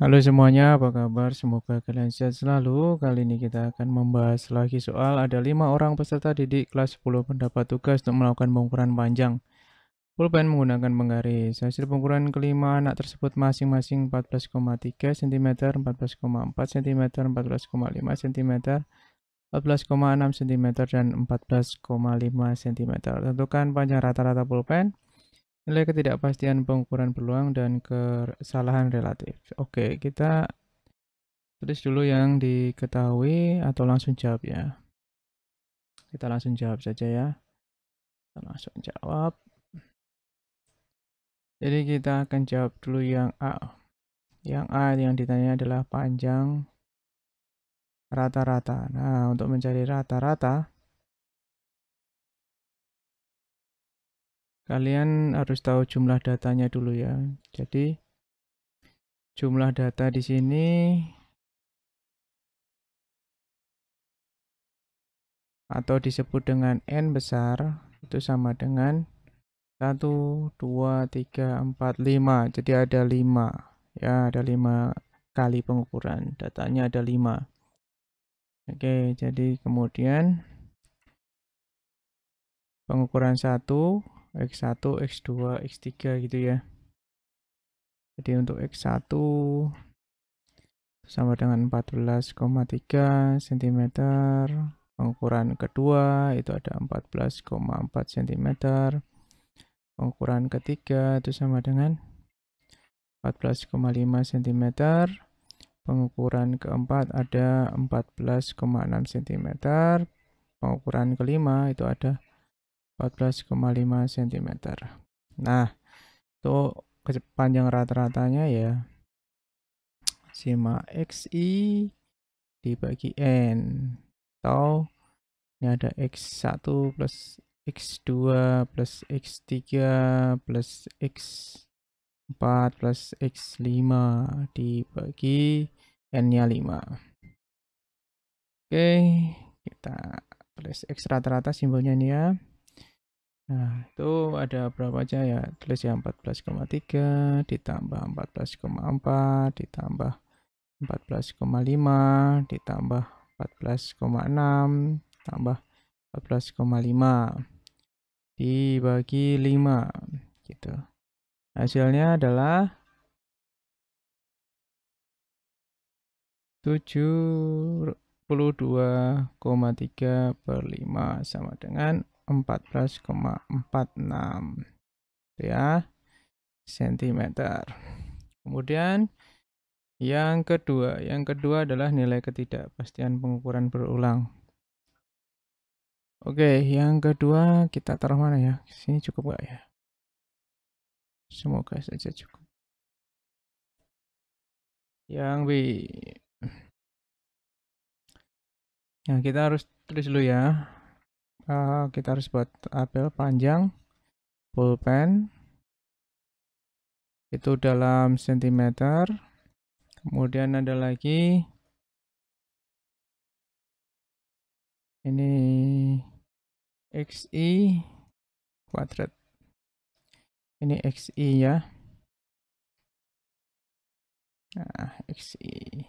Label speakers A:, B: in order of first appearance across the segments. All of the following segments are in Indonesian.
A: Halo semuanya, apa kabar? Semoga kalian sehat selalu. Kali ini kita akan membahas lagi soal ada 5 orang peserta didik kelas 10 mendapat tugas untuk melakukan pengukuran panjang. Pulpen menggunakan penggaris. Hasil pengukuran kelima anak tersebut masing-masing 14,3 cm, 14,4 cm, 14,5 cm, 14,6 cm, dan 14,5 cm. Tentukan panjang rata-rata pulpen. Nilai ketidakpastian pengukuran peluang dan kesalahan relatif. Oke, kita tulis dulu yang diketahui atau langsung jawab ya. Kita langsung jawab saja ya. Kita langsung jawab. Jadi kita akan jawab dulu yang A. Yang A yang ditanya adalah panjang rata-rata.
B: Nah, untuk mencari rata-rata, Kalian harus tahu jumlah datanya dulu ya. Jadi jumlah data di sini
A: atau disebut dengan N besar itu sama dengan 1, 2, 3, 4, 5. Jadi ada 5. Ya, ada 5 kali pengukuran. Datanya ada 5. Oke, jadi kemudian pengukuran 1 X1, X2, X3 gitu ya. Jadi untuk X1 sama dengan 14,3 cm. Pengukuran kedua itu ada 14,4 cm. Pengukuran ketiga itu sama dengan 14,5 cm. Pengukuran keempat ada 14,6 cm. Pengukuran kelima itu ada 14,5 cm. Nah, itu panjang rata-ratanya ya sima xi dibagi n atau ini ada x1 plus x2 plus x3 plus x4 plus x5 dibagi n-nya 5. Oke, kita plus x rata-rata simbolnya ini ya. Nah, itu ada berapa aja ya? Tulis ya 14,3 ditambah 14,4 ditambah 14,5 ditambah 14,6 tambah 14,5 dibagi 5 gitu. Hasilnya adalah 72,3 per 5 sama dengan 14,46 ya cm. Kemudian yang kedua, yang kedua adalah nilai ketidakpastian pengukuran
C: berulang. Oke, yang kedua kita taruh mana ya? Sini cukup nggak ya? Semoga saja cukup. Yang B.
A: Nah, kita harus tulis dulu ya uh, kita harus buat apel panjang pulpen itu dalam sentimeter
C: kemudian ada lagi ini xi kuadrat ini xi ya nah xi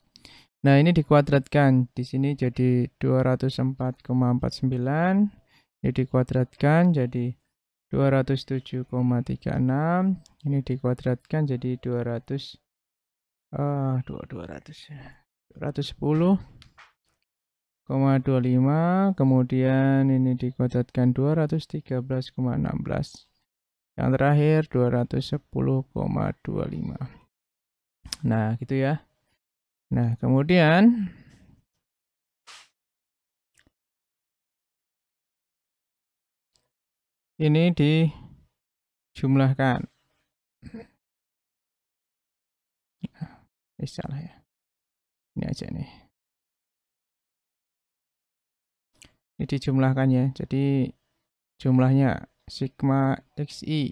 A: Nah, ini dikuadratkan. Di sini jadi 204,49. Ini dikuadratkan jadi 207,36. Ini dikuadratkan jadi 200 eh uh, 200 210 25 kemudian ini dikuadratkan 213,16 yang terakhir 210,25
C: nah gitu ya Nah, kemudian ini dijumlahkan. ini salah ya. Ini aja nih. Ini dijumlahkan ya. Jadi jumlahnya sigma xi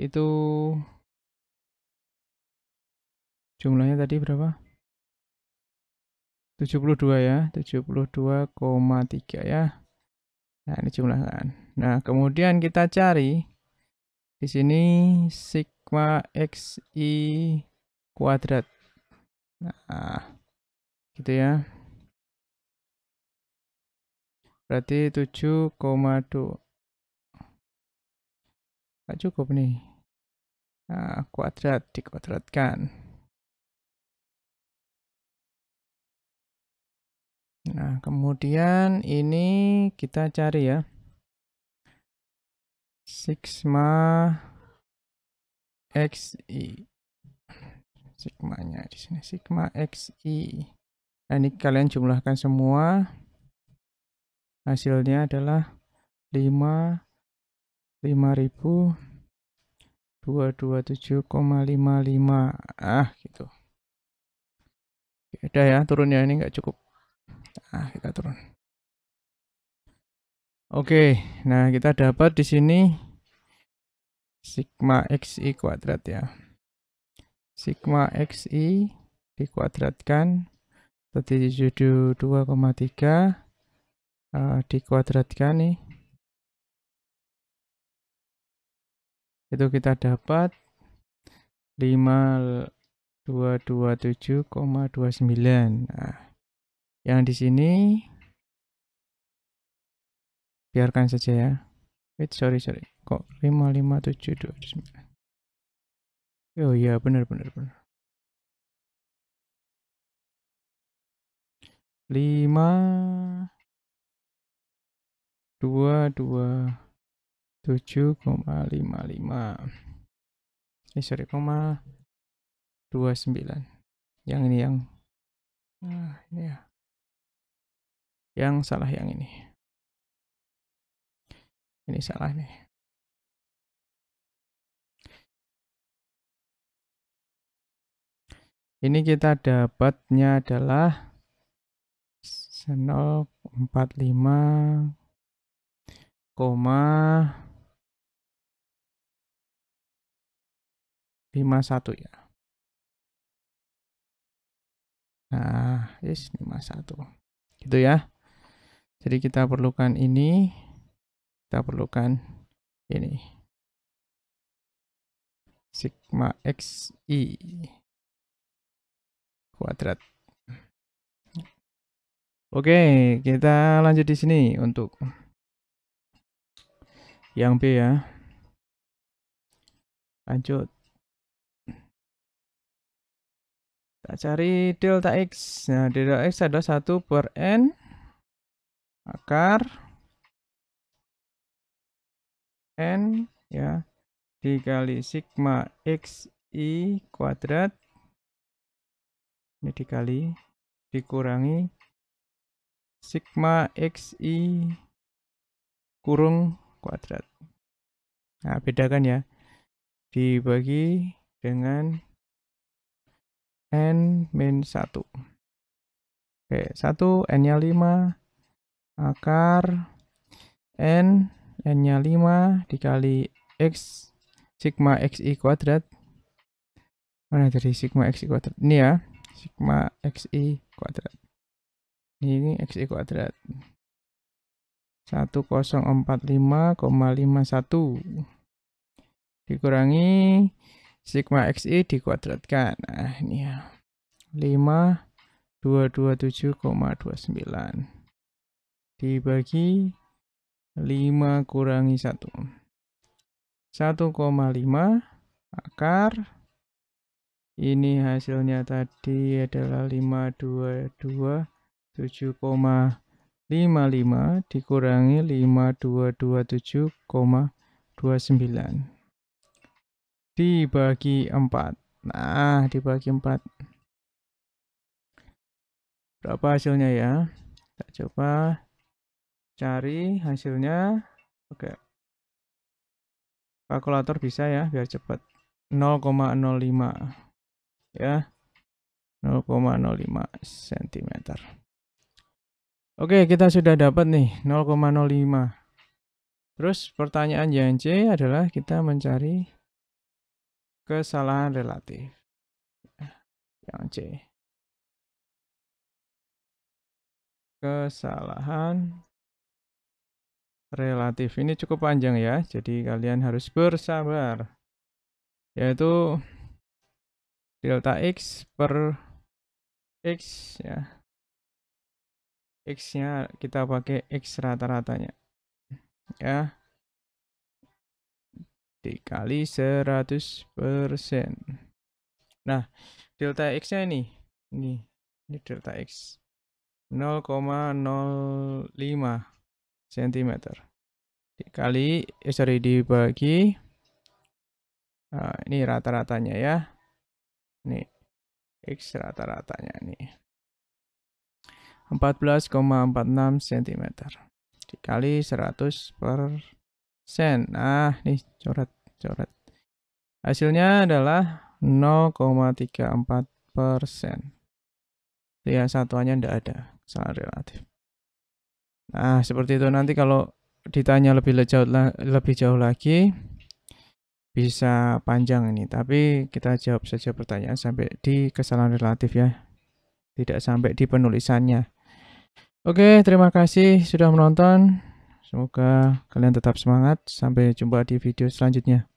C: itu Jumlahnya tadi berapa?
A: 72 ya, 72,3 ya. Nah, ini jumlah kan. Nah, kemudian kita cari di sini sigma xi kuadrat. Nah,
C: gitu ya. Berarti 7,2. Tak cukup nih. Nah, kuadrat dikuadratkan.
B: Nah, kemudian ini kita cari ya. Sigma
A: XI. Sigmanya di sini. Sigma XI. Nah, ini kalian jumlahkan semua. Hasilnya adalah 5 5227,55.
C: Ah, gitu.
A: Oke, udah ya, turunnya ini nggak cukup. Nah, kita turun. Oke, nah kita dapat di sini sigma xi kuadrat ya. Sigma xi dikuadratkan tadi judul 2,3 uh, eh, dikuadratkan nih.
B: Itu kita dapat 5227,29. Nah, yang di sini biarkan saja ya wait sorry sorry kok 55729
C: oh iya benar benar benar 5
B: 227,55
C: eh sorry koma 29 yang ini yang nah ini ya yang salah yang ini ini salah nih ini kita dapatnya
B: adalah
C: 045 koma 51 ya Nah, yes, 51.
B: Gitu ya. Jadi kita perlukan ini,
C: kita perlukan ini. Sigma x XI kuadrat.
B: Oke, kita lanjut di sini untuk yang B ya. Lanjut. Kita cari delta X. Nah, delta X adalah 1 per N akar n ya dikali sigma xi kuadrat ini dikali dikurangi sigma xi kurung kuadrat. Nah, bedakan ya. Dibagi dengan n min 1.
A: Oke, 1 n-nya 5, akar n n-nya 5 dikali x sigma xi kuadrat mana dari sigma xi kuadrat ini ya sigma xi kuadrat ini, ini xi kuadrat 1045,51 dikurangi sigma xi dikuadratkan nah ini ya 5227,29 dibagi 5 kurangi 1. 1,5 akar. Ini hasilnya tadi adalah 5227,55 dikurangi 5227,29 dibagi 4. Nah, dibagi 4. Berapa hasilnya ya? Kita coba cari hasilnya
C: oke
B: kalkulator bisa ya biar cepat
A: 0,05 ya 0,05 cm oke kita sudah dapat nih 0,05 terus pertanyaan yang C adalah kita mencari
C: kesalahan relatif yang C kesalahan
A: relatif. Ini cukup panjang ya, jadi kalian harus bersabar. Yaitu delta x per x
B: ya. X-nya kita pakai x rata-ratanya. Ya. Dikali 100%.
A: Nah, delta x-nya ini. Ini, ini delta x. 0,05 cm dikali eh, sorry dibagi nah, ini rata-ratanya ya ini x rata-ratanya nih 14,46 cm dikali 100 persen nah nih coret coret hasilnya adalah 0,34 persen ya satuannya tidak ada salah relatif Nah, seperti itu nanti kalau ditanya lebih jauh lebih jauh lagi bisa panjang ini, tapi kita jawab saja pertanyaan sampai di kesalahan relatif ya. Tidak sampai di penulisannya. Oke, terima kasih sudah menonton. Semoga kalian tetap semangat. Sampai jumpa di video selanjutnya.